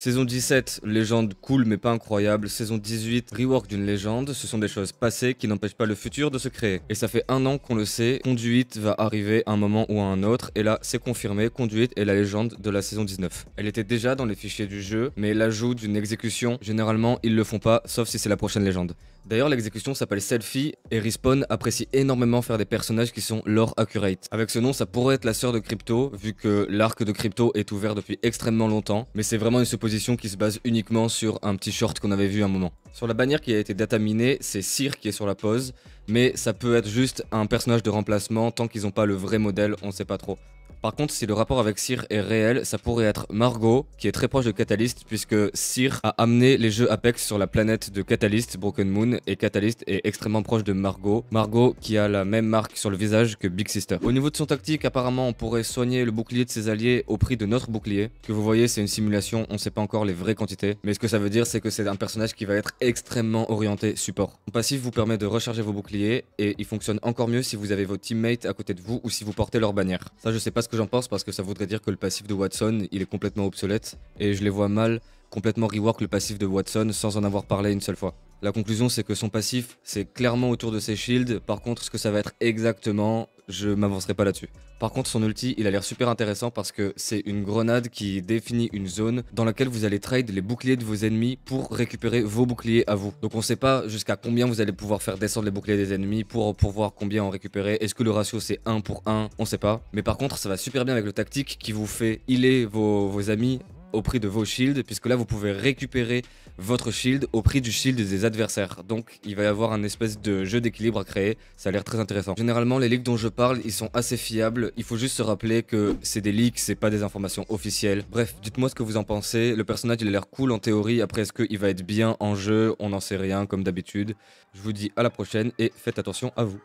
Saison 17, légende cool mais pas incroyable. Saison 18, rework d'une légende. Ce sont des choses passées qui n'empêchent pas le futur de se créer. Et ça fait un an qu'on le sait, Conduite va arriver à un moment ou à un autre. Et là, c'est confirmé, Conduite est la légende de la saison 19. Elle était déjà dans les fichiers du jeu, mais l'ajout d'une exécution, généralement, ils le font pas, sauf si c'est la prochaine légende. D'ailleurs, l'exécution s'appelle Selfie et Respawn apprécie énormément faire des personnages qui sont lore accurate. Avec ce nom, ça pourrait être la sœur de Crypto, vu que l'arc de Crypto est ouvert depuis extrêmement longtemps, mais c'est vraiment une supposition qui se base uniquement sur un petit short qu'on avait vu un moment. Sur la bannière qui a été dataminée, c'est Cyr qui est sur la pose, mais ça peut être juste un personnage de remplacement tant qu'ils n'ont pas le vrai modèle, on sait pas trop. Par contre, si le rapport avec Sire est réel, ça pourrait être Margot, qui est très proche de Catalyst, puisque Sir a amené les jeux Apex sur la planète de Catalyst, Broken Moon, et Catalyst est extrêmement proche de Margot. Margot qui a la même marque sur le visage que Big Sister. Au niveau de son tactique, apparemment, on pourrait soigner le bouclier de ses alliés au prix de notre bouclier. Ce que vous voyez, c'est une simulation, on ne sait pas encore les vraies quantités, mais ce que ça veut dire, c'est que c'est un personnage qui va être extrêmement orienté support. Son passif vous permet de recharger vos boucliers, et il fonctionne encore mieux si vous avez vos teammates à côté de vous ou si vous portez leur bannière. Ça, je sais pas ce que j'en pense parce que ça voudrait dire que le passif de Watson, il est complètement obsolète et je les vois mal complètement rework le passif de Watson sans en avoir parlé une seule fois. La conclusion, c'est que son passif, c'est clairement autour de ses shields. Par contre, ce que ça va être exactement, je m'avancerai pas là-dessus. Par contre, son ulti, il a l'air super intéressant parce que c'est une grenade qui définit une zone dans laquelle vous allez trade les boucliers de vos ennemis pour récupérer vos boucliers à vous. Donc on sait pas jusqu'à combien vous allez pouvoir faire descendre les boucliers des ennemis pour, pour voir combien en récupérer. Est-ce que le ratio c'est 1 pour 1 On sait pas. Mais par contre, ça va super bien avec le tactique qui vous fait healer vos amis au prix de vos shields, puisque là vous pouvez récupérer votre shield au prix du shield des adversaires. Donc il va y avoir un espèce de jeu d'équilibre à créer, ça a l'air très intéressant. Généralement les leaks dont je parle, ils sont assez fiables, il faut juste se rappeler que c'est des leaks, c'est pas des informations officielles. Bref, dites-moi ce que vous en pensez, le personnage il a l'air cool en théorie, après est-ce qu'il va être bien en jeu, on n'en sait rien comme d'habitude. Je vous dis à la prochaine et faites attention à vous.